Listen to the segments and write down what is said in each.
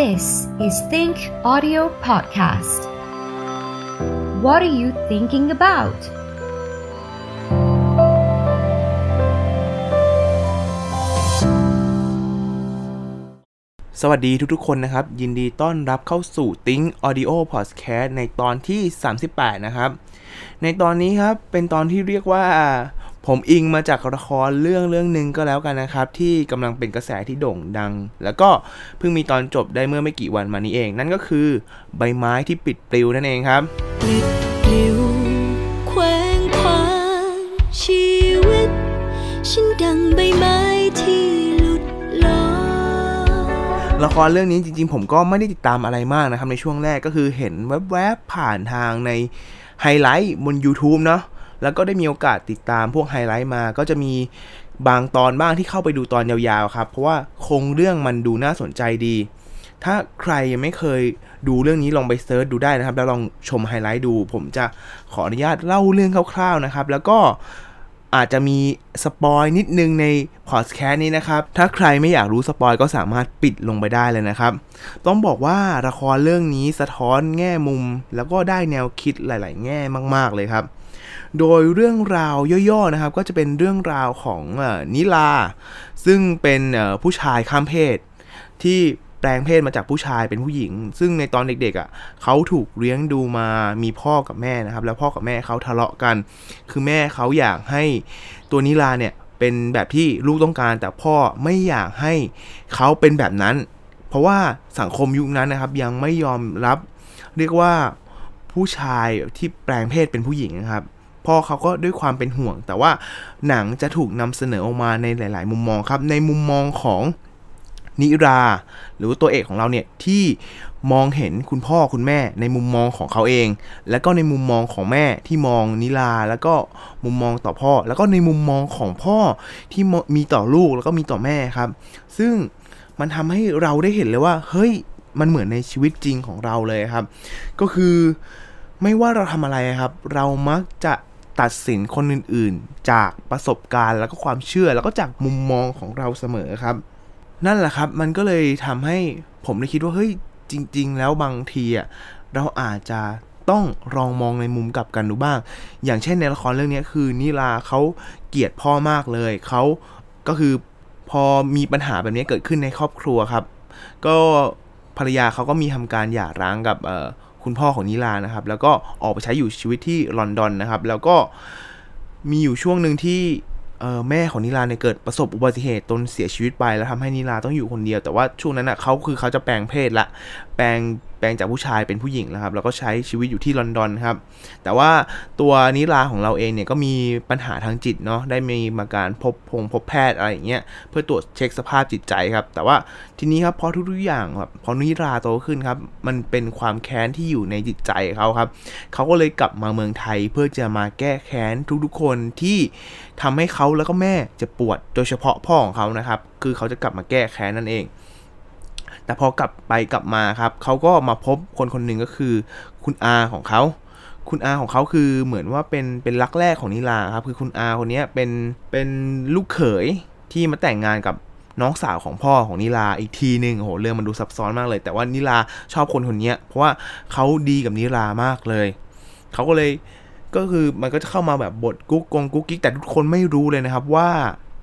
This is Think Audio Podcast. What are you thinking about? สวัสดีทุกๆคนนะครับ ยินดีต้อนรับเข้าสู่ Think Audio Podcast ในตอนที่ 38 นะครับ ในตอนนี้ครับเป็นตอนที่เรียกว่าผมอิงมาจากละครเรื่องเรื่องหนึ่งก็แล้วกันนะครับ ที่กำลังเป็นกระแสที่โด่งดัง แล้วก็เพิ่งมีตอนจบได้เมื่อไม่กี่วันมานี้เองนั่นก็คือ ใบไม้ที่ปิดปลิวนั่นเองครับปิดปลิวแขวงควางชีวิตฉันดังใบไม้ที่หลุดลอละครเรื่องนี้จริงๆ ผมก็ไม่ได้ติดตามอะไรมากนะครับ ในช่วงแรกก็คือเห็นแวบๆผ่านทางในไฮไลท์บน YouTube เนาะแล้วก็ได้มีโอกาสติดตามพวกไฮไลท์มา ก็จะมีบางตอนบ้างที่เข้าไปดูตอนยาวๆ ครับ เพราะว่าโครงเรื่องมันดูน่าสนใจดี ถ้าใครยังไม่เคยดูเรื่องนี้ ลองไปเซิร์ชดูได้นะครับ แล้วลองชมไฮไลท์ดู ผมจะขออนุญาตเล่าเรื่องคร่าวๆนะครับ แล้วก็อาจจะมีสปอยนิดนึงในพอดแคสต์นี้นะครับ ถ้าใครไม่อยากรู้สปอยก็สามารถปิดลงไปได้เลยนะครับ ต้องบอกว่าละครเรื่องนี้สะท้อนแง่มุม แล้วก็ได้แนวคิดหลาย ๆ แง่มาก ๆเลยครับโดยเรื่องราวย่อ ๆนะครับก็จะเป็นเรื่องราวของนิลาซึ่งเป็นผู้ชายข้ามเพศ ที่แปลงเพศมาจากผู้ชายเป็นผู้หญิง ซึ่งในตอนเด็กๆอะ่ะเขาถูกเลี้ยงดูมามีพ่อกับแม่นะครับ แล้วพ่อกับแม่เขาทะเลาะกัน คือแม่เขาอยากให้ตัวนิลาเนี่ยเป็นแบบที่ลูกต้องการแต่พ่อไม่อยากให้เขาเป็นแบบนั้น เพราะว่าสังคมยุคนั้นนะครับ ยังไม่ยอมรับ เรียกว่าผู้ชายที่แปลงเพศเป็นผู้หญิงนะครับพ่อเขาก็ด้วยความเป็นห่วง แต่ว่าหนังจะถูกนำเสนอออกมาในหลาย ๆ มุมมองครับ ในมุมมองของนิรา หรือตัวเอกของเราเนี่ยที่มองเห็นคุณพ่อคุณแม่ ในมุมมองของเขาเอง แล้วก็ในมุมมองของแม่ที่มองนิราแล้วก็มุมมองต่อพ่อแล้วก็ในมุมมองของพ่อที่มีต่อลูกแล้วก็มีต่อแม่ครับ ซึ่งมันทำให้เราได้เห็นเลยว่าเฮ้ยมันเหมือนในชีวิตจริงของเราเลยครับ ก็คือไม่ว่าเราทำอะไรครับ เรามักจะตัดสินคนอื่นๆ จากประสบการณ์แล้วก็ความเชื่อแล้วก็จากมุมมองของเราเสมอครับ นั่นแหละครับ มันก็เลยทำให้ผมได้คิดว่าเฮ้ยจริงๆแล้วบางทีอ่ะ เราอาจจะต้องลองมองในมุมกลับกันดูบ้าง อย่างเช่นในละครเรื่องนี้คือนิลาเขาเกลียดพ่อมากเลย เขาก็คือพอมีปัญหาแบบนี้เกิดขึ้นในครอบครัวครับ ก็ภรรยาเขาก็มีทำการหย่าร้างกับคุณพ่อของนิลานะครับแล้วก็ออกไปใช้อยู่ชีวิตที่ลอนดอนนะครับแล้วก็มีอยู่ช่วงหนึ่งที่แม่ของนิลาเนี่ยเกิดประสบอุบัติเหตุตนเสียชีวิตไปแล้วทำให้นิลาต้องอยู่คนเดียวแต่ว่าช่วงนั้นอ่ะเขาคือเขาจะแปลงเพศละแปลงแปลงจากผู้ชายเป็นผู้หญิงแล้วครับแล้วก็ใช้ชีวิตอยู่ที่ลอนดอนครับแต่ว่าตัวนิราของเราเองเนี่ยก็มีปัญหาทางจิตเนาะได้มีมาการพบพงพบแพทย์อะไรอย่างเงี้ยเพื่อตรวจเช็คสภาพจิตใจครับ แต่ว่าทีนี้ครับพอทุกๆอย่างครับพอนิราโตขึ้นครับมันเป็นความแค้น ที่อยู่ในจิตใจเขาครับเขาก็เลยกลับมาเมืองไทย เพื่อจะมาแก้แค้นทุกๆคนที่ทำให้เขาแล้วก็แม่จะปวดโดยเฉพาะพ่อของเขานะครับคือเขาจะกลับมาแก้แค้นนั่นเองแต่พอกลับไปกลับมาครับเขาก็มาพบคนคนหนึ่งก็คือคุณอาของเขา คุณอาของเขาคือเหมือนว่าเป็นเป็นรักแรกของนิลาครับ คือคุณอาคนนี้เป็นเป็นลูกเขยที่มาแต่งงานกับน้องสาวของพ่อของนิลาอีกทีหนึ่งโหเรื่องมันดูซับซ้อนมากเลย แต่ว่านิลาชอบคน คนนี้เพราะว่าเขาดีกับนิลามากเลย เขาก็เลยก็คือมันก็จะเข้ามาแบบบทกุ๊กกงกุ๊กกิ๊กแต่ทุกคนไม่รู้เลยนะครับว่า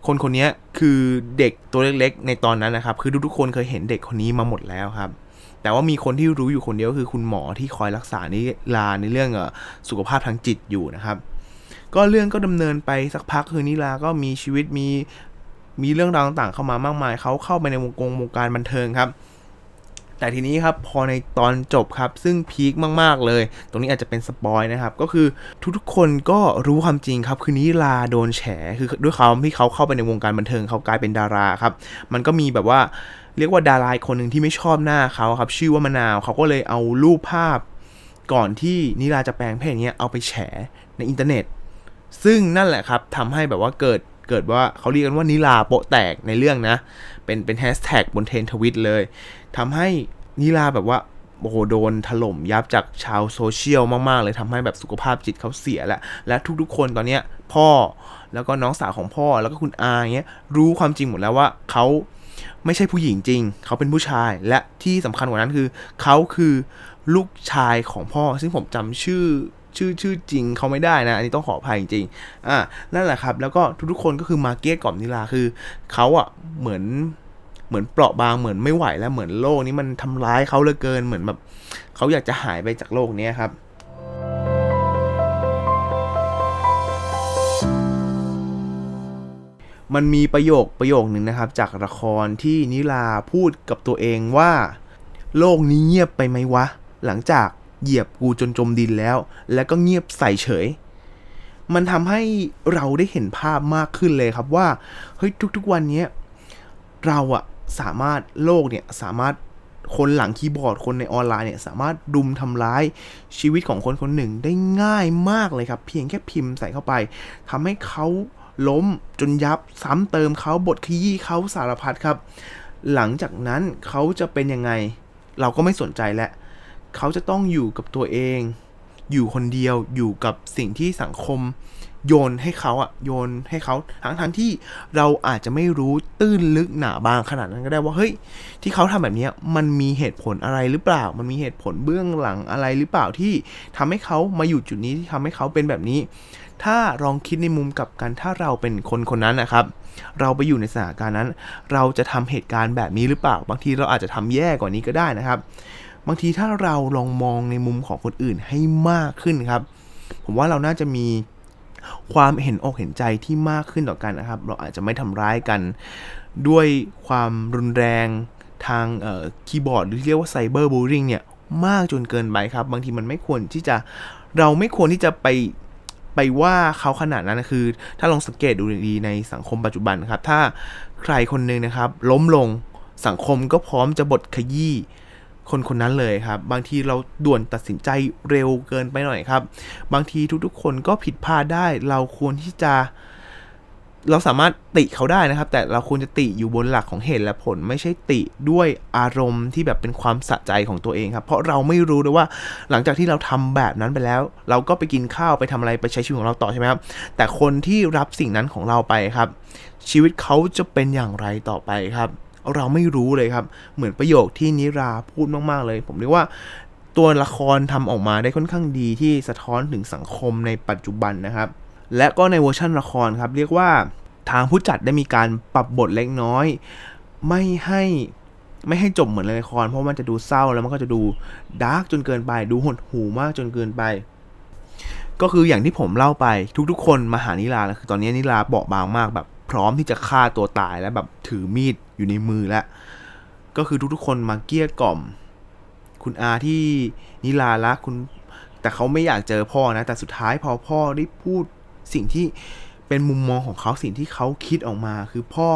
คนคนนี้คือเด็กตัวเล็กๆ ในตอนนั้นนะครับคือทุก ๆ คนเคยเห็นเด็กคนนี้มาหมดแล้วครับ แต่ว่ามีคนที่รู้อยู่คนเดียวคือคุณหมอที่คอยรักษานิลาในเรื่องสุขภาพทางจิตอยู่นะครับ ก็เรื่องก็ดำเนินไปสักพักคือนิลาก็มีชีวิตมีมีเรื่องราวต่าง ๆ เข้ามามากมายเขาเข้าไปในวงกงวงการบันเทิงครับแต่ทีนี้ครับพอในตอนจบครับ ซึ่งพีคมากๆเลย ตรงนี้อาจจะเป็นสปอยนะครับ ก็คือทุกๆคนก็รู้ความจริงครับ คือนิลาโดนแฉคือด้วยเขาที่เขาเข้าไปในวงการบันเทิงเขากลายเป็นดาราครับ มันก็มีแบบว่าเรียกว่าดาราคนหนึ่งที่ไม่ชอบหน้าเขาครับ ชื่อว่ามะนาวเขาก็เลยเอารูปภาพ ก่อนที่นิลาจะแปลงเพศเนี้ยเอาไปแฉในอินเทอร์เน็ตซึ่งนั่นแหละครับทำให้แบบว่าเกิดเกิดว่าเขาเรียกกันว่านิลาโปะแตกในเรื่องนะเป็นเป็นแฮชแท็กบนเทนทวิตเลยทำให้นิลาแบบว่า โอ้โหโดนถล่ม ยับจากชาวโซเชียล มากๆ เลยทำให้แบบสุขภาพจิตเขาเสียแล้วและทุกๆคน ตอนเนี้ยพ่อแล้วก็น้องสาวของพ่อแล้วก็คุณอาเงี้ยรู้ความจริงหมดแล้วว่าเขาไม่ใช่ผู้หญิงจริงเขาเป็นผู้ชายและที่สำคัญกว่านั้นคือ เขาคือลูกชายของพ่อซึ่งผมจำชื่อชื่อชื่อจริงเขาไม่ได้นะ อันนี้ต้องขออภัยจริงอ่านั่นแหละครับ แล้วก็ทุกๆคนก็คือมาเกียกล่อมนิลาคือเขาอ่ะเหมือนเหมือนเปราะบางเหมือนไม่ไหวแล้วเหมือนโลกนี้มันทำร้ายเขาเหลือเกินเหมือนแบบเขาอยากจะหายไปจากโลกนี้ครับ มันมีประโยคประโยคหนึ่งนะครับ จากละครที่นิลาพูดกับตัวเองว่า โลกนี้เงียบไปไหมวะ หลังจากเหยียบกูจนจมดินแล้ว แล้วก็เงียบใส่เฉย มันทำให้เราได้เห็นภาพมากขึ้นเลยครับว่าเฮ้ยทุกๆวันนี้เราอะสามารถโลกเนี่ย สามารถคนหลังคีย์บอร์ดคนในออนไลน์เนี่ยสามารถดุมทำร้ายชีวิตของคนคนหนึ่งได้ง่ายมากเลยครับ เพียงแค่พิมพ์ใส่เข้าไปทำให้เขาล้มจนยับซ้ำเติมเขาบทขยี้เขาสารพัดครับ หลังจากนั้นเขาจะเป็นยังไงเราก็ไม่สนใจแล้วเขาจะต้องอยู่กับตัวเอง อยู่คนเดียว อยู่กับสิ่งที่สังคมโยนให้เขาอะ โยนให้เขา ทั้งทั้งที่เราอาจจะไม่รู้ตื้นลึกหนาบางขนาดนั้นก็ได้ว่า เฮ้ย ที่เขาทำแบบนี้มันมีเหตุผลอะไรหรือเปล่า มันมีเหตุผลเบื้องหลังอะไรหรือเปล่าที่ทำให้เขามาอยู่จุดนี้ที่ทำให้เขาเป็นแบบนี้ ถ้าลองคิดในมุมกับกัน ถ้าเราเป็นคนคนนั้นนะครับ เราไปอยู่ในสถานการณ์นั้น เราจะทำเหตุการณ์แบบนี้หรือเปล่า บางทีเราอาจจะทำแย่กว่านี้ก็ได้นะครับบางทีถ้าเราลองมองในมุมของคนอื่นให้มากขึ้นครับ ผมว่าเราน่าจะมีความเห็นอกเห็นใจที่มากขึ้นต่อกันนะครับ เราอาจจะไม่ทำร้ายกัน ด้วยความรุนแรงทางคีย์บอร์ดหรือเรียกว่าไซเบอร์บูริงเนี่ยมากจนเกินไปครับ บางทีมันไม่ควรที่จะเราไม่ควรที่จะไปไปว่าเขาขนาดนั้นนะคือ ถ้าลองสังเกตดูดีในสังคมปัจจุบันครับถ้าใครคนนึงนะครับ ล้มลงสังคมก็พร้อมจะบทขยี้คนคนนั้นเลยครับบางทีเราด่วนตัดสินใจเร็วเกินไปหน่อยครับ บางทีทุก ๆ คนก็ผิดพลาดได้เราควรที่จะเราสามารถติเขาได้นะครับ แต่เราควรจะติอยู่บนหลักของเหตุและผล ไม่ใช่ติด้วยอารมณ์ที่แบบเป็นความสะใจของตัวเองครับ เพราะเราไม่รู้เลยว่าหลังจากที่เราทำแบบนั้นไปแล้ว เราก็ไปกินข้าวไปทำอะไรไปใช้ชีวิตของเราต่อใช่ไหมครับ แต่คนที่รับสิ่งนั้นของเราไปครับ ชีวิตเขาจะเป็นอย่างไรต่อไปครับเราไม่รู้เลยครับ เหมือนประโยคที่นิราพูดมาก ๆ เลย ผมเรียกว่าตัวละครทำออกมาได้ค่อนข้างดีที่สะท้อนถึงสังคมในปัจจุบันนะครับ และก็ในเวอร์ชั่นละครครับ เรียกว่าทางผู้จัดได้มีการปรับบทเล็กน้อย ไม่ให้ ไม่ให้จบเหมือนในละคร เพราะมันจะดูเศร้าแล้วมันก็จะดูดาร์กจนเกินไปดูหดหูมากจนเกินไป ก็คืออย่างที่ผมเล่าไปทุก ๆ คนมาหานิลาแล้วคือตอนนี้นิลาเบาบางมากแบบพร้อมที่จะฆ่าตัวตายแล้วแบบถือมีดอยู่ในมือแล้วก็คือทุกๆ คนมาเกี้ยกล่อม คุณอาที่นิลาละคุณ แต่เขาไม่อยากเจอพ่อนะแต่สุดท้ายพอพ่อได้พูดสิ่งที่เป็นมุมมองของเขาสิ่งที่เขาคิดออกมา คือพ่อ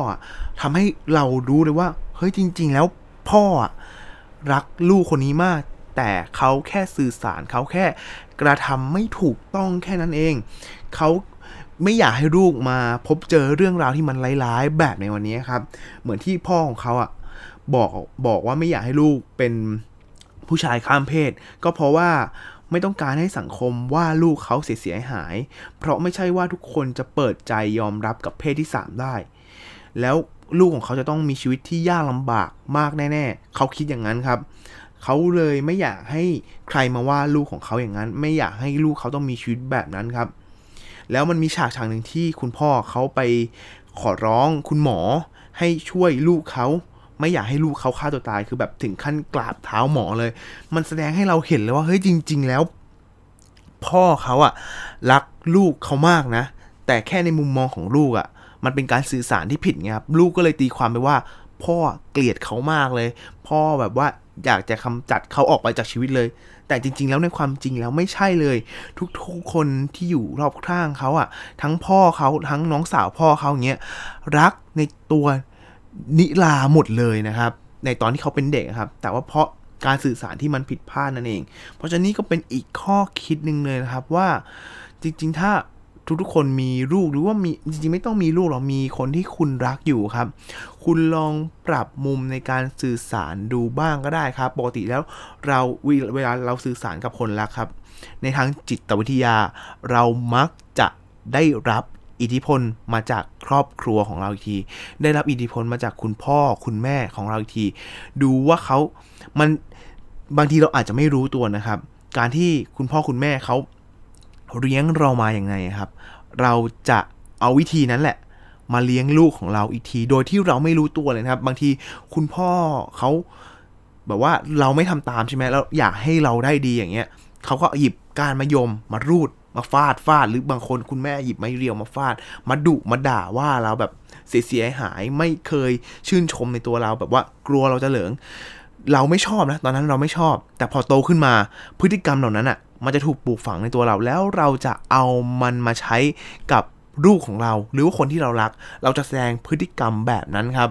ทำให้เรารู้เลยว่าเฮ้ยจริงๆแล้วพ่อรักลูกคนนี้มาก แต่เขาแค่สื่อสารเขาแค่กระทำไม่ถูกต้องแค่นั้นเองเขาไม่อยากให้ลูกมาพบเจอเรื่องราวที่มันร้าย ๆ แบบในวันนี้ครับ เหมือนที่พ่อของเขาอะบอกบอกว่าไม่อยากให้ลูกเป็นผู้ชายข้ามเพศ ก็เพราะว่าไม่ต้องการให้สังคมว่าลูกเขาเสียเสียหาย เพราะไม่ใช่ว่าทุกคนจะเปิดใจยอมรับกับเพศที่ 3 ได้ แล้วลูกของเขาจะต้องมีชีวิตที่ยากลำบากมากแน่ๆเขาคิดอย่างนั้นครับ เขาเลยไม่อยากให้ใครมาว่าลูกของเขาอย่างนั้น ไม่อยากให้ลูกเขาต้องมีชีวิตแบบนั้นครับแล้วมันมีฉากฉากหนึ่งที่คุณพ่อเขาไปขอร้อง คุณหมอ ให้ช่วยลูกเขาไม่อยากให้ลูกเขาฆ่าตัวตาย คือแบบถึงขั้นกราบเท้าหมอเลย มันแสดงให้เราเห็นเลยว่าเฮ้ยจริง ๆ แล้ว พ่อเขาอะรักลูกเขามากนะแต่แค่ในมุมมองของลูกอะมันเป็นการสื่อสารที่ผิดไงครับลูกก็เลยตีความไปว่า พ่อเกลียดเขามากเลย พ่อแบบว่าอยากจะคำจัดเขาออกไปจากชีวิตเลยแต่จริงๆแล้วในความจริงแล้วไม่ใช่เลย ทุกๆคนที่อยู่รอบข้างเขาอะทั้งพ่อเขาทั้งน้องสาวพ่อเขาเงี้ยรักในตัวนิลาหมดเลยนะครับ ในตอนที่เขาเป็นเด็กครับ แต่ว่าเพราะการสื่อสารที่มันผิดพลาดนั่นเอง เพราะฉะนี้ก็เป็นอีกข้อคิดหนึ่งเลยนะครับว่าจริงๆ ถ้าทุกๆคนมีลูกหรือว่ามีจริงๆไม่ต้องมีลูกหรอกมีคนที่คุณรักอยู่ครับ คุณลองปรับมุมในการสื่อสารดูบ้างก็ได้ครับปกติแล้วเราเวลาเราสื่อสารกับคนรักครับ ในทางจิตวิทยา เรามักจะได้รับอิทธิพลมาจากครอบครัวของเราอีกที ได้รับอิทธิพลมาจากคุณพ่อคุณแม่ของเราอีกที ดูว่าเขามันบางทีเราอาจจะไม่รู้ตัวนะครับ การที่คุณพ่อคุณแม่เขาเลี้ยงเรามาอย่างไงครับ เราจะเอาวิธีนั้นแหละ มาเลี้ยงลูกของเราอีกที โดยที่เราไม่รู้ตัวเลยนะครับ บางทีคุณพ่อเขาแบบว่าเราไม่ทำตามใช่ไหมแล้วอยากให้เราได้ดีอย่างเงี้ย เขาก็หยิบการมายม มารูด มาฟาดฟาด หรือบางคนคุณแม่หยิบไม้เรียวมาฟาด มาดุ มาด่าว่าเราแบบ เสียหาย ไม่เคยชื่นชมในตัวเราแบบว่ากลัวเราจะเหลืองเราไม่ชอบนะ ตอนนั้นเราไม่ชอบ แต่พอโตขึ้นมาพฤติกรรมเหล่านั้นอะมันจะถูกปลูกฝังในตัวเราแล้วเราจะเอามันมาใช้กับลูกของเรา หรือว่าคนที่เรารักเราจะแสดงพฤติกรรมแบบนั้นครับ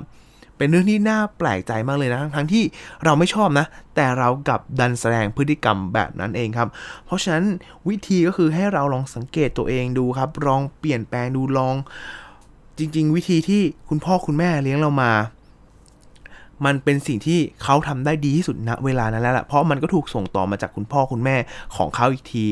เป็นเรื่องที่น่าแปลกใจมากเลยนะ ทั้งที่เราไม่ชอบนะ แต่เรากับดันแสดงพฤติกรรมแบบนั้นเองครับ เพราะฉะนั้นวิธีก็คือให้เราลองสังเกตตัวเองดูครับลองเปลี่ยนแปลงดูลอง จริงๆ วิธีที่คุณพ่อคุณแม่เลี้ยงเรามามันเป็นสิ่งที่เขาทำได้ดีที่สุดณ เวลานั้นแล้วล่ะเพราะมันก็ถูกส่งต่อมาจากคุณพ่อคุณแม่ของเขาอีกที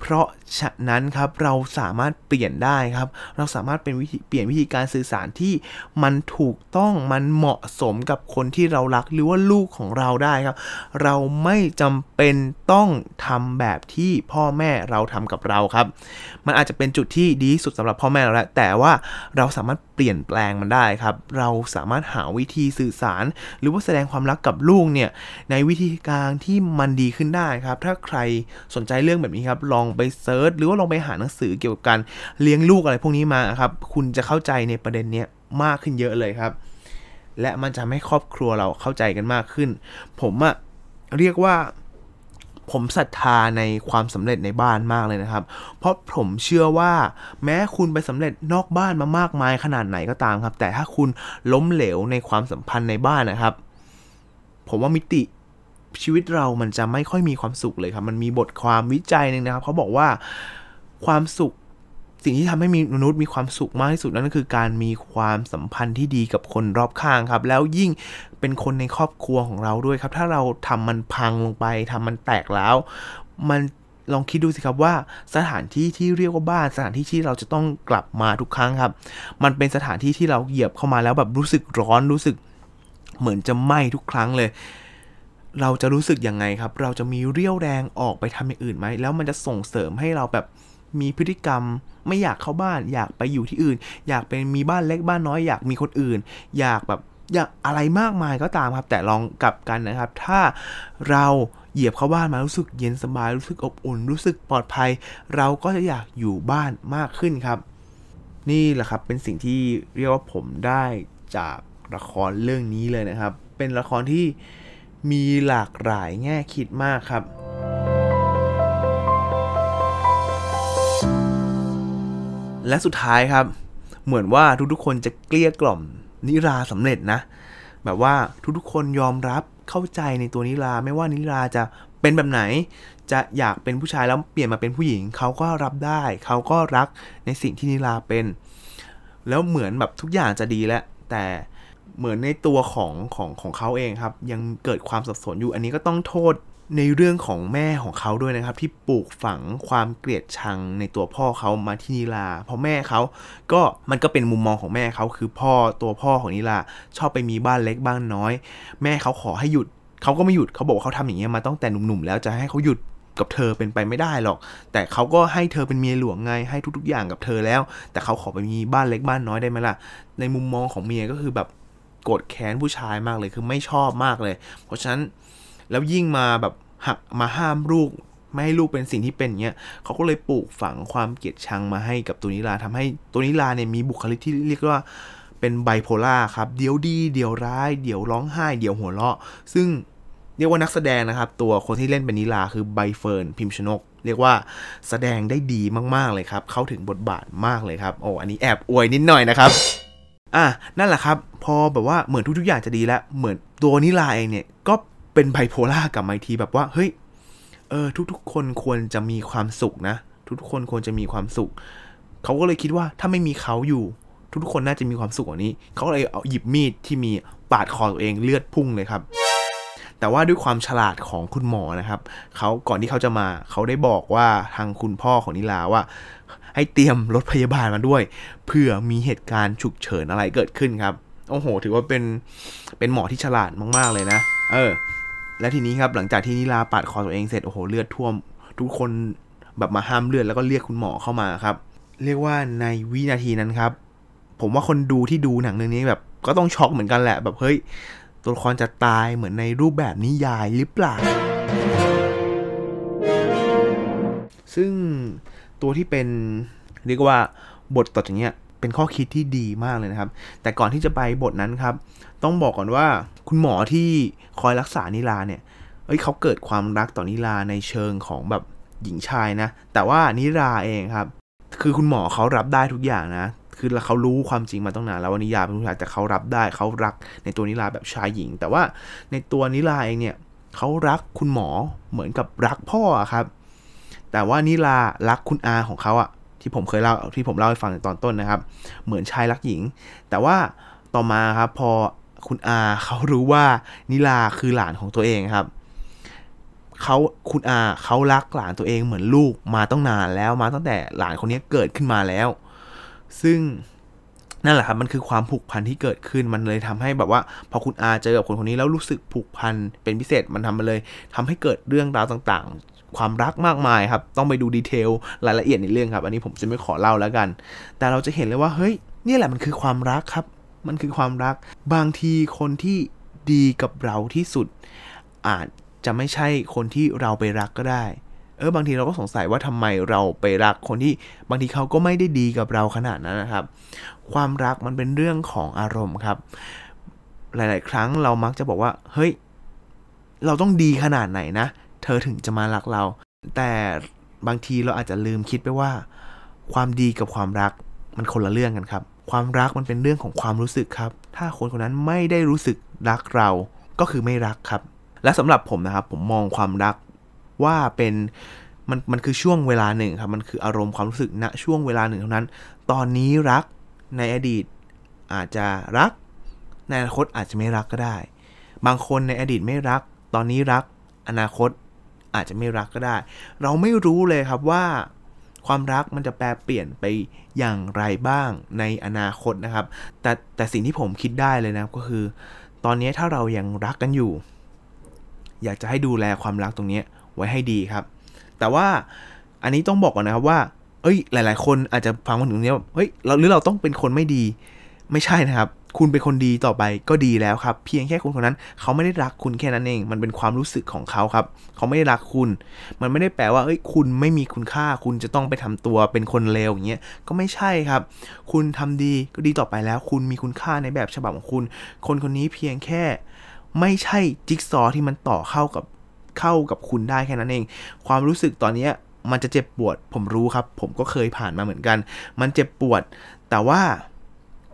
เพราะฉะนั้นครับเราสามารถเปลี่ยนได้ครับ เราสามารถเป็นวิธีเปลี่ยนวิธีการสื่อสารที่มันถูกต้อง มันเหมาะสมกับคนที่เรารักหรือว่าลูกของเราได้ครับ เราไม่จำเป็นต้องทำแบบที่พ่อแม่เราทำกับเราครับ มันอาจจะเป็นจุดที่ดีที่สุดสำหรับพ่อแม่เราแล้ว แต่ว่าเราสามารถเปลี่ยนแปลงมันได้ครับ เราสามารถหาวิธีสื่อสารหรือว่าแสดงความรักกับลูกเนี่ยในวิธีการที่มันดีขึ้นได้ครับ ถ้าใครสนใจเรื่องแบบนี้ครับ ลองไปเซิร์ชหรือว่าลองไปหาหนังสือเกี่ยวกับการเลี้ยงลูกอะไรพวกนี้มาครับ คุณจะเข้าใจในประเด็นนี้มากขึ้นเยอะเลยครับ และมันจะทำให้ครอบครัวเราเข้าใจกันมากขึ้น ผมอะเรียกว่าผมศรัทธาในความสำเร็จในบ้านมากเลยนะครับ เพราะผมเชื่อว่าแม้คุณไปสำเร็จนอกบ้านมามากมาย ขนาดไหนก็ตามครับ แต่ถ้าคุณล้มเหลวในความสัมพันธ์ในบ้านนะครับ ผมว่ามิติชีวิตเรามันจะไม่ค่อยมีความสุขเลยครับ มันมีบทความวิจัยหนึ่งนะครับเขาบอกว่าความสุขสิ่งที่ทำให้มีมนุษย์มีความสุขมากที่สุดนั่นก็คือ การมีความสัมพันธ์ที่ดีกับคนรอบข้างครับ แล้วยิ่งเป็นคนในครอบครัวของเราด้วยครับถ้าเราทำมันพังลงไป ทำมันแตกแล้ว มันลองคิดดูสิครับว่าสถานที่ที่เรียกว่าบ้านสถานที่ที่เราจะต้องกลับมาทุกครั้งครับ มันเป็นสถานที่ที่เราเหยียบเข้ามาแล้วแบบรู้สึกร้อนรู้สึก เหมือนจะไหม้ทุกครั้งเลย เราจะรู้สึกยังไงครับ เราจะมีเรี่ยวแรงออกไปทำอย่างอื่นไหมแล้ว มันจะส่งเสริมให้เราแบบมีพฤติกรรมไม่อยากเข้าบ้าน อยากไปอยู่ที่อื่น อยากเป็นมีบ้านเล็กบ้านน้อย อยากมีคนอื่น อยากแบบอยากอะไรมากมายก็ตามครับ แต่ลองกลับกันนะครับ ถ้าเราเหยียบเข้าบ้านมารู้สึกเย็นสบายรู้สึกอบอุ่นรู้สึกปลอดภัย เราก็จะอยากอยู่บ้านมากขึ้นครับ นี่แหละครับเป็นสิ่งที่เรียกว่าผมได้จากละครเรื่องนี้เลยนะครับ เป็นละครที่มีหลากหลายแง่คิดมากครับและสุดท้ายครับ เหมือนว่าทุก ๆ คนจะเกลี้ยกล่อมนิราสำเร็จนะ แบบว่าทุกๆคนยอมรับเข้าใจในตัวนิรา ไม่ว่านิราจะเป็นแบบไหน จะอยากเป็นผู้ชายแล้วเปลี่ยนมาเป็นผู้หญิงเขาก็รับได้เขาก็รักในสิ่งที่นิราเป็น แล้วเหมือนแบบทุกอย่างจะดีแล้วแต่เหมือนในตัวของของของเขาเองครับ ยังเกิดความสับสนอยู่อันนี้ก็ต้องโทษในเรื่องของแม่ของเขาด้วยนะครับ ที่ปลูกฝังความเกลียดชังในตัวพ่อเขามาที่นิลาเพราะแม่เขาก็มันก็เป็นมุมมองของแม่เขาคือพ่อตัวพ่อของนิลาชอบไปมีบ้านเล็กบ้านน้อย แม่เขาขอให้หยุดเขาก็ไม่หยุดเขาบอกว่าเขาทำอย่างเงี้ยมาตั้งแต่หนุ่มๆแล้วจะให้เขาหยุดกับเธอเป็นไปไม่ได้หรอก แต่เขาก็ให้เธอเป็นเมียหลวงไงให้ทุก ๆอย่างกับเธอแล้ว แต่เขาขอไปมีบ้านเล็กบ้านน้อยได้ไหมล่ะในมุมมองของเมียก็คือแบบโกรธแค้นผู้ชายมากเลยคือไม่ชอบมากเลย เพราะฉะนั้นแล้วยิ่งมาแบบหักมาห้ามลูก ไม่ให้ลูกเป็นสิ่งที่เป็นเงี้ยเขาก็เลยปลูกฝังความเกลียดชังมาให้กับตัวนิลาทำให้ตัวนิลาเนี่ยมีบุคลิกที่เรียกว่าเป็นไบโพล่าครับเดี๋ยวดีเดี๋ยวร้าย เดี๋ยวร้องไห้เดี๋ยวหัวเราะ ซึ่งเรียกว่านักแสดงนะครับ ตัวคนที่เล่นเป็นนิลาคือไบเฟิร์นพิมชนกเรียกว่าแสดงได้ดีมากๆเลยครับ เข้าถึงบทบาทมากเลยครับโอ้อันนี้แอบอวยนิดหน่อยนะครับอ่ะนั่นแหละครับพอแบบว่าเหมือนทุก ๆ อย่างจะดีแล้วเหมือนตัวนิลาเองเนี่ยก็เป็นไบโพล่ากับไมทีแบบว่าเฮ้ยเออ ทุกๆคนควรจะมีความสุขนะ ทุกๆคนควรจะมีความสุขเขาก็เลยคิดว่าถ้าไม่มีเขาอยู่ ทุกๆคนน่าจะมีความสุขกว่านี้ เขาเลยเอาหยิบมีดที่มีปาดคอตัวเองเลือดพุ่งเลยครับ แต่ว่าด้วยความฉลาดของคุณหมอนะครับเขาก่อนที่เขาจะมา เขาได้บอกว่าทางคุณพ่อของนิลาว่า ให้เตรียมรถพยาบาลมาด้วยเผื่อมีเหตุการณ์ฉุกเฉินอะไรเกิดขึ้นครับโอ้โห ถือว่าเป็นเป็นหมอที่ฉลาดมาก ๆเลยนะ เออและทีนี้ครับหลังจากที่นิลาปาดคอตัวเองเสร็จโอ้โห เลือดท่วม ทุกคนแบบมาห้ามเลือดแล้วก็เรียกคุณหมอเข้ามาครับ เรียกว่าในวินาทีนั้นครับ ผมว่าคนดูที่ดูหนังเรื่องนี้แบบ ก็ต้องช็อกเหมือนกันแหละ แบบเฮ้ยตัวละครจะตายเหมือนในรูปแบบนิยายหรือเปล่าซึ่งตัวที่เป็นเรียกว่าบทต่อจากเนี้ยเป็นข้อคิดที่ดีมากเลยนะครับ แต่ก่อนที่จะไปบทนั้นครับ ต้องบอกก่อนว่า คุณหมอที่คอยรักษานิลาเนี่ยเอ้ยเขาเกิดความรักต่อนิลาในเชิงของแบบหญิงชายนะ แต่ว่านิลาเองครับ คือคุณหมอเขารับได้ทุกอย่างนะ คือเขารู้ความจริงมาตั้งนานแล้วว่านิยาเป็นผู้ชายแต่เขารับได้ เขารักในตัวนิลาแบบชายหญิง แต่ว่าในตัวนิลาเองเนี่ยเขารักคุณหมอเหมือนกับรักพ่อครับ แต่ว่านิลารักคุณอาของเขาอะที่ผมเคยเล่าที่ผมเล่าให้ฟังในตอนต้นนะครับ เหมือนชายรักหญิง แต่ว่าต่อมาครับพอคุณอาเขารู้ว่านิลาคือหลานของตัวเองครับเขาคุณอาเขารักหลานตัวเองเหมือนลูกมาต้องนานแล้วมาตั้งแต่หลานคนนี้เกิดขึ้นมาแล้ว ซึ่งนั่นแหละครับมันคือความผูกพันที่เกิดขึ้นมันเลยทำให้แบบว่า พอคุณอาเจอกับคนคนนี้แล้วรู้สึกผูกพันเป็นพิเศษมันทำมาเลย ทำให้เกิดเรื่องราวต่างความรักมากมายครับต้องไปดูดีเทลรายละเอียดในเรื่องครับ อันนี้ผมจะไม่ขอเล่าแล้วกัน แต่เราจะเห็นเลยว่าเฮ้ยนี่แหละมันคือความรักครับ มันคือความรักบางทีคนที่ดีกับเราที่สุด อาจจะไม่ใช่คนที่เราไปรักก็ได้ เออ บางทีเราก็สงสัยว่าทำไมเราไปรักคนที่บางทีเขาก็ไม่ได้ดีกับเราขนาดนั้นนะครับ ความรักมันเป็นเรื่องของอารมณ์ครับ หลาย ๆ ครั้งเรามักจะบอกว่าเฮ้ยเราต้องดีขนาดไหนนะเธอถึงจะมารักเรา แต่บางทีเราอาจจะลืมคิดไปว่า ความดีกับความรักมันคนละเรื่องกันครับ ความรักมันเป็นเรื่องของความรู้สึกครับ ถ้าคนคนนั้นไม่ได้รู้สึกรักเราก็คือไม่รักครับ และสำหรับผมนะครับผมมองความรักว่าเป็น มันมันคือช่วงเวลาหนึ่งครับ มันคืออารมณ์ความรู้สึกณนะช่วงเวลาหนึ่งเท่านั้น ตอนนี้รักในอดีตอาจจะรัก ในอนาคตอาจจะไม่รักก็ได้ บางคนในอดีตไม่รัก ตอนนี้รักอนาคตอาจจะไม่รักก็ได้ เราไม่รู้เลยครับว่าความรักมันจะแปลเปลี่ยนไปอย่างไรบ้างในอนาคตนะครับ แต่แต่สิ่งที่ผมคิดได้เลยนะก็คือ ตอนนี้ถ้าเรายังรักกันอยู่ อยากจะให้ดูแลความรักตรงนี้ ไว้ให้ดีครับ แต่ว่าอันนี้ต้องบอกก่อนนะครับว่า เอ้ย หลายๆคนอาจจะฟังมาถึงตรงนี้แบบเฮ้ยเราหรือเราต้องเป็นคนไม่ดี ไม่ใช่นะครับคุณเป็นคนดีต่อไปก็ดีแล้วครับ เพียงแค่คนคนนั้น เขาไม่ได้รักคุณแค่นั้นเอง มันเป็นความรู้สึกของเขาครับ เขาไม่ได้รักคุณ มันไม่ได้แปลว่าเอ้ย คุณไม่มีคุณค่า คุณจะต้องไปทำตัวเป็นคนเลวอย่างเงี้ยก็ไม่ใช่ครับ คุณทำดีก็ดีต่อไปแล้ว คุณมีคุณค่าในแบบฉบับของคุณ คนคนนี้เพียงแค่ไม่ใช่จิ๊กซอ ที่มันต่อเข้ากับเข้ากับคุณได้แค่นั้นเอง ความรู้สึกตอนนี้มันจะเจ็บปวด ผมรู้ครับ ผมก็เคยผ่านมาเหมือนกัน มันเจ็บปวดแต่ว่า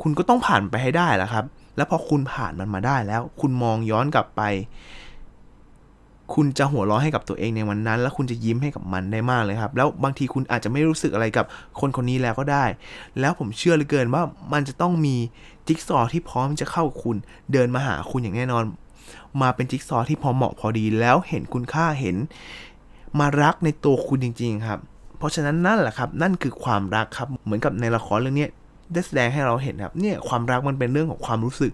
คุณก็ต้องผ่านไปให้ได้แล้วครับ แล้วพอคุณผ่านมันมาได้แล้ว คุณมองย้อนกลับไป คุณจะหัวเราะให้กับตัวเองในวันนั้น แล้วคุณจะยิ้มให้กับมันได้มากเลยครับ แล้วบางทีคุณอาจจะไม่รู้สึกอะไรกับคนคนนี้แล้วก็ได้ แล้วผมเชื่อเหลือเกินว่ามันจะต้องมีจิ๊กซอที่พร้อมจะเข้าคุณ เดินมาหาคุณอย่างแน่นอน มาเป็นจิ๊กซอที่พอเหมาะพอดี แล้วเห็นคุณค่า เห็น มารักในตัวคุณจริง ๆครับ เพราะฉะนั้น นั่นแหละครับ นั่นคือความรักครับ เหมือนกับในละครเรื่องนี้ได้แสดงให้เราเห็นครับเนี่ยความรักมันเป็นเรื่องของความรู้สึก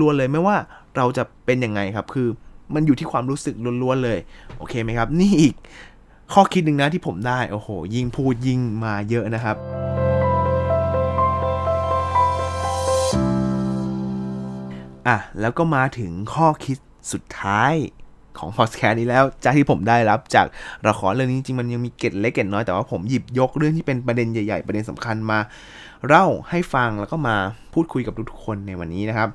ล้วนๆเลยไม่ว่าเราจะเป็นยังไงครับ คือ มันอยู่ที่ความรู้สึกล้วนๆเลย โอเคไหมครับ นี่อีกข้อคิดหนึ่งนะที่ผมได้ โอ้โห ยิ่งพูดยิ่งมาเยอะนะครับอ่ะแล้วก็มาถึงข้อคิดสุดท้ายของพอสแคนนี้แล้วจากที่ผมได้รับ จากละครเรื่องนี้จริงมันยังมีเกร็ดเล็กเกร็ดน้อยแต่ว่าผมหยิบยก เรื่องที่เป็นประเด็นใหญ่ ๆประเด็นสำคัญมาเล่าให้ฟังแล้วก็มาพูดคุยกับทุกคนในวันนี้นะครับ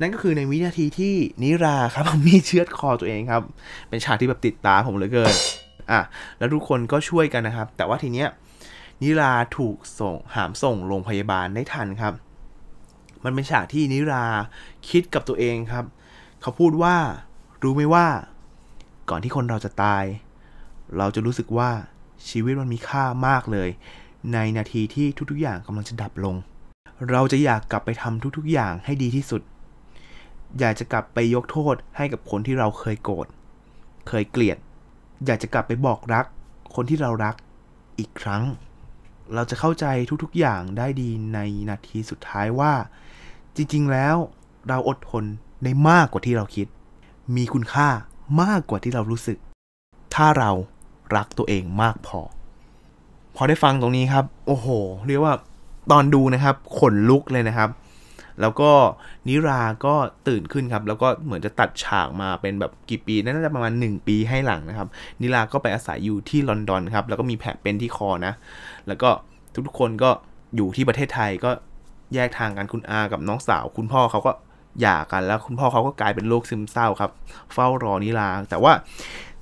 นั่นก็คือในวินาทีที่นิราครับมีเชือดคอตัวเองครับ เป็นฉากที่แบบติดตาผมเหลือเกินอ่ะแล้วทุกคนก็ช่วยกันนะครับ แต่ว่าทีเนี้ยนิราถูกส่งหามส่งโรงพยาบาลได้ทันครับ มันเป็นฉากที่นิราคิดกับตัวเองครับ เขาพูดว่ารู้ไหมว่า ก่อนที่คนเราจะตาย เราจะรู้สึกว่าชีวิตมันมีค่ามากเลยในนาทีที่ทุกๆอย่างกำลังจะดับลง เราจะอยากกลับไปทำทุกๆอย่างให้ดีที่สุด อยากจะกลับไปยกโทษให้กับคนที่เราเคยโกรธ เคยเกลียด อยากจะกลับไปบอกรักคนที่เรารักอีกครั้ง เราจะเข้าใจทุกๆอย่างได้ดีในนาทีสุดท้ายว่า จริงๆแล้วเราอดทนได้มากกว่าที่เราคิด มีคุณค่ามากกว่าที่เรารู้สึก ถ้าเรารักตัวเองมากพอพอได้ฟังตรงนี้ครับ โอ้โห เรียกว่าตอนดูนะครับ ขนลุกเลยนะครับ แล้วก็นิราก็ตื่นขึ้นครับ แล้วก็เหมือนจะตัดฉากมาเป็นแบบกี่ปีน่าจะประมาณ 1 ปีให้หลังนะครับ นิราก็ไปอาศัยอยู่ที่ลอนดอนครับ แล้วก็มีแผลเป็นที่คอนะ แล้วก็ทุกๆคนก็อยู่ที่ประเทศไทยก็แยกทางกันคุณอากับน้องสาว คุณพ่อเขาก็หย่ากันแล้ว คุณพ่อเขาก็กลายเป็นโรคซึมเศร้าครับ เฝ้ารอนิราแต่ว่า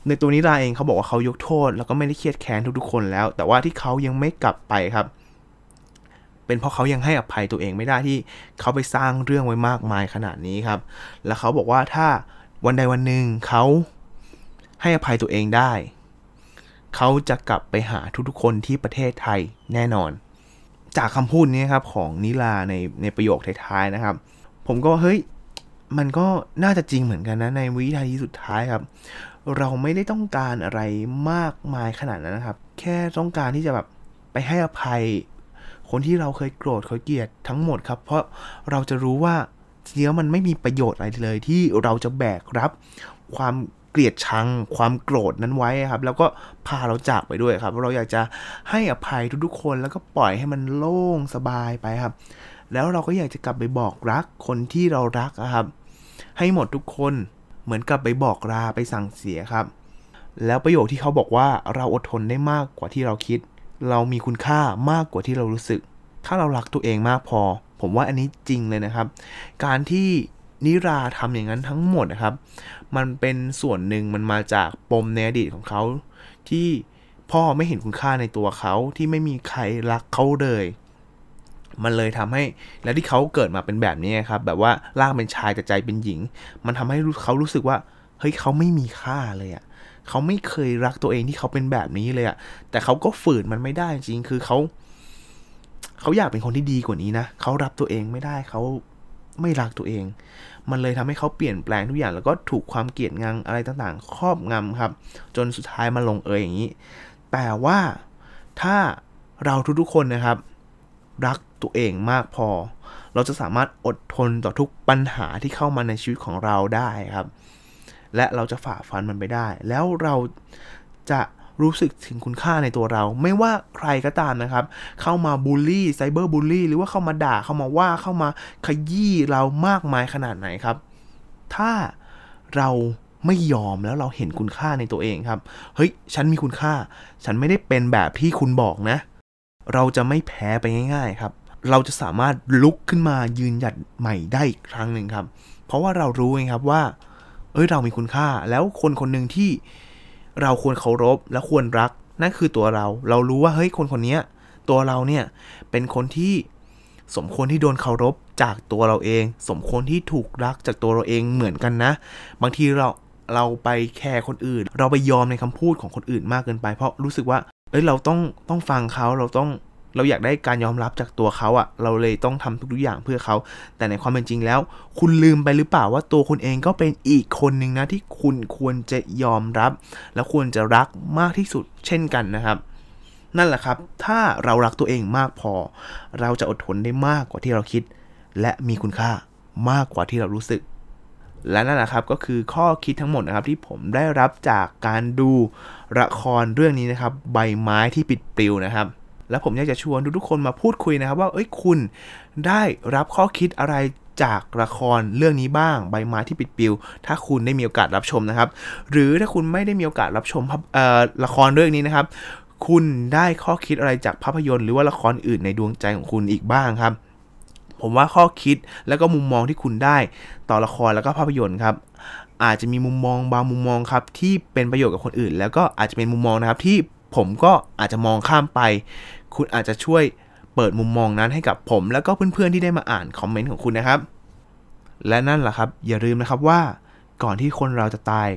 ในตัวนิราเองเขาบอกว่าเขายกโทษแล้วก็ไม่ได้เครียดแค้นทุกๆ คนแล้ว แต่ว่าที่เขายังไม่กลับไปครับ เป็นเพราะเขายังให้อภัยตัวเองไม่ได้ที่เขาไปสร้างเรื่องไว้มากมายขนาดนี้ครับ แล้วเขาบอกว่าถ้าวันใดวันหนึ่งเขาให้อภัยตัวเองได้ เขาจะกลับไปหาทุกๆ คนที่ประเทศไทยแน่นอน จากคำพูดนี้ครับของนิลาในในประโยคท้ายๆนะครับ ผมก็เฮ้ยมันก็น่าจะจริงเหมือนกันนะในวิทยาทีสุดท้ายครับเราไม่ได้ต้องการอะไรมากมายขนาดนั้นนะครับ แค่ต้องการที่จะแบบไปให้อภัย คนที่เราเคยโกรธเคยเกลียดทั้งหมดครับ เพราะเราจะรู้ว่าเนี้ยมันไม่มีประโยชน์อะไรเลยที่เราจะแบกรับ ความเกลียดชัง ความโกรธนั้นไว้ครับ แล้วก็พาเราจากไปด้วยครับ เราอยากจะให้อภัยทุกๆคนแล้วก็ปล่อยให้มันโล่งสบายไปครับ แล้วเราก็อยากจะกลับไปบอกรักคนที่เรารักครับ ให้หมดทุกคนเหมือนกับไปบอกลาไปสั่งเสียครับ แล้วประโยคที่เขาบอกว่าเราอดทนได้มากกว่าที่เราคิด เรามีคุณค่ามากกว่าที่เรารู้สึก ถ้าเรารักตัวเองมากพอ ผมว่าอันนี้จริงเลยนะครับ การที่นิราทำอย่างนั้นทั้งหมดนะครับ มันเป็นส่วนหนึ่งมันมาจากปมในอดีตของเขา ที่พ่อไม่เห็นคุณค่าในตัวเขา ที่ไม่มีใครรักเขาเลยมันเลยทำให้และที่เขาเกิดมาเป็นแบบนี้ครับแบบว่าร่างเป็นชายแต่ใจเป็นหญิง มันทำให้เขารู้สึกว่าเฮ้ยเขาไม่มีค่าเลยอะ่ะเขาไม่เคยรักตัวเองที่เขาเป็นแบบนี้เลยอะ่ะแต่เขาก็ฝืนมันไม่ได้จริงคือเขาเขาอยากเป็นคนที่ดีกว่านี้นะเขารับตัวเองไม่ได้เขาไม่รักตัวเอง มันเลยทำให้เขาเปลี่ยนแปลงทุกอย่างแล้วก็ถูกความเกลียดงังอะไรต่างๆครอบงำครับ จนสุดท้ายมาลงเอยอย่างนี้แต่ว่าถ้าเราทุกๆคนนะครับ รักตัวเองมากพอ เราจะสามารถอดทนต่อทุกปัญหาที่เข้ามาในชีวิตของเราได้ครับ และเราจะฝ่าฟันมันไปได้ แล้วเราจะรู้สึกถึงคุณค่าในตัวเรา ไม่ว่าใครก็ตามนะครับ เข้ามาบูลลี่ไซเบอร์บูลลี่หรือว่าเข้ามาด่าเข้ามาว่าเข้ามาขยี้เรามากมายขนาดไหนครับ ถ้าเราไม่ยอมแล้วเราเห็นคุณค่าในตัวเองครับ เฮ้ย ฉันมีคุณค่า ฉันไม่ได้เป็นแบบที่คุณบอกนะ เราจะไม่แพ้ไปง่าย ๆ ครับเราจะสามารถลุกขึ้นมายืนหยัดใหม่ได้อีกครั้งหนึ่งครับ เพราะว่าเรารู้ไงครับว่า เอ้ยเรามีคุณค่า แล้วคนคนหนึ่งที่เราควรเคารพและควรรักนั่นคือตัวเราเรารู้ว่าเฮ้ยคนคนนี้ตัวเราเนี่ยเป็นคนที่สมควรที่โดนเคารพจากตัวเราเอง สมควรที่ถูกรักจากตัวเราเองเหมือนกันนะ บางทีเราเราไปแคร์คนอื่น เราไปยอมในคำพูดของคนอื่นมากเกินไป เพราะรู้สึกว่าเอ้ยเราต้องต้องฟังเขาเราต้องเราอยากได้การยอมรับจากตัวเขาอะ่ะ เราเลยต้องทำทุกอย่างเพื่อเขา แต่ในความเป็นจริงแล้ว คุณลืมไปหรือเปล่าว่าตัวคุณเองก็เป็นอีกคนหนึ่งนะที่คุณควรจะยอมรับและควรจะรักมากที่สุดเช่นกันนะครับ นั่นแหละครับ ถ้าเรารักตัวเองมากพอ เราจะอดทนได้มากกว่าที่เราคิด และมีคุณค่ามากกว่าที่เรารู้สึก และนั่นแหละครับก็คือข้อคิดทั้งหมดนะครับ ที่ผมได้รับจากการดูละครเรื่องนี้นะครับ ใบไม้ที่ปิดปลิวนะครับแล้วผมอยากจะชวนทุกคนมาพูดคุยนะครับ ว่าเอ้ยคุณได้รับข้อคิดอะไรจากละครเรื่องนี้บ้าง ใบไม้ที่ปิดปิว ถ้าคุณได้มีโอกาสรับชมนะครับ หรือถ้าคุณไม่ได้มีโอกาสรับชมละครเรื่องนี้นะครับ คุณได้ข้อคิดอะไรจากภาพยนตร์หรือว่าละครอื่นในดวงใจของคุณอีกบ้างครับ ผมว่าข้อคิดแล้วก็มุมมองที่คุณได้ต่อละครแล้วก็ภาพยนตร์ครับ อาจจะมีมุมมองบางมุมมองครับที่เป็นประโยชน์กับคนอื่น แล้วก็อาจจะเป็นมุมมองนะครับ ที่ผมก็อาจจะมองข้ามไปคุณอาจจะช่วยเปิดมุมมองนั้นให้กับผมแล้วก็เพื่อนๆที่ได้มาอ่านคอมเมนต์ของคุณนะครับและนั่นแหละครับ อย่าลืมนะครับว่า ก่อนที่คนเราจะตาย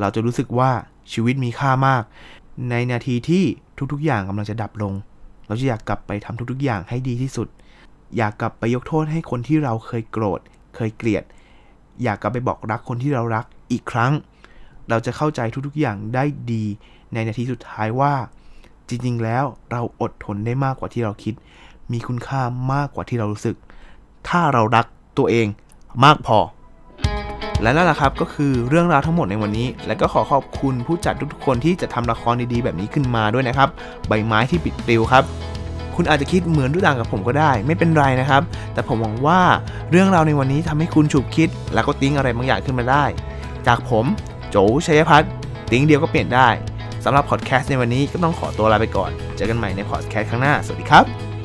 เราจะรู้สึกว่าชีวิตมีค่ามาก ในนาทีที่ทุกๆ อย่างกำลังจะดับลง เราจะอยากกลับไปทำทุกๆ อย่างให้ดีที่สุด อยากกลับไปยกโทษให้คนที่เราเคยโกรธเคยเกลียด อยากกลับไปบอกรักคนที่เรารักอีกครั้ง เราจะเข้าใจทุกๆ อย่างได้ดีในนาทีสุดท้ายว่าจริงๆ แล้วเราอดทนได้มากกว่าที่เราคิด มีคุณค่ามากกว่าที่เรารู้สึก ถ้าเรารักตัวเองมากพอ และนั่นแหละครับก็คือเรื่องราวทั้งหมดในวันนี้ และก็ขอขอบคุณผู้จัดทุกๆ คนที่จะทำละครดีๆ แบบนี้ขึ้นมาด้วยนะครับ ใบไม้ที่ปิดปลิวครับ คุณอาจจะคิดเหมือนดรดอ่างกับผมก็ได้ไม่เป็นไรนะครับ แต่ผมหวังว่าเรื่องราวในวันนี้ทำให้คุณฉุกคิด แล้วก็ติ้งอะไรบางอย่างขึ้นมาได้ จากผม โจชัยพัฒน์ติ้งเดียวก็เปลี่ยนได้สำหรับพอดแคสต์ในวันนี้ก็ต้องขอตัวลาไปก่อน เจอกันใหม่ในพอดแคสต์ครั้งหน้า สวัสดีครับ